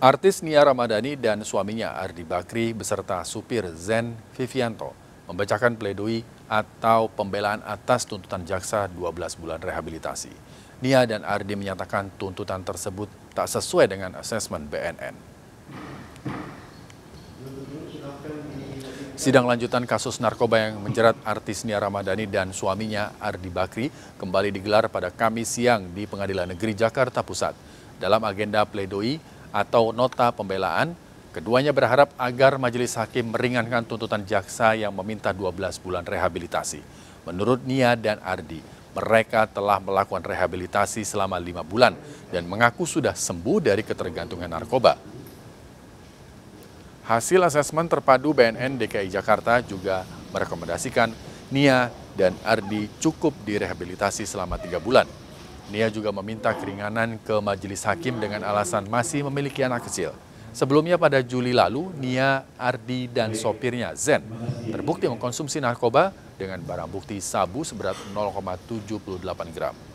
Artis Nia Ramadhani dan suaminya Ardi Bakri beserta supir Zen Vivianto membacakan pledoi atau pembelaan atas tuntutan jaksa 12 bulan rehabilitasi. Nia dan Ardi menyatakan tuntutan tersebut tak sesuai dengan asesmen BNN. Sidang lanjutan kasus narkoba yang menjerat artis Nia Ramadhani dan suaminya Ardi Bakri kembali digelar pada Kamis siang di Pengadilan Negeri Jakarta Pusat. Dalam agenda pledoi, atau nota pembelaan. Keduanya berharap agar majelis hakim meringankan tuntutan jaksa yang meminta 12 bulan rehabilitasi. Menurut Nia dan Ardi, mereka telah melakukan rehabilitasi selama lima bulan dan mengaku sudah sembuh dari ketergantungan narkoba. Hasil asesmen terpadu BNN DKI Jakarta juga merekomendasikan Nia dan Ardi cukup direhabilitasi selama tiga bulan. Nia juga meminta keringanan ke majelis hakim dengan alasan masih memiliki anak kecil. Sebelumnya pada Juli lalu, Nia, Ardi, dan sopirnya Zen terbukti mengkonsumsi narkoba dengan barang bukti sabu seberat 0,78 gram.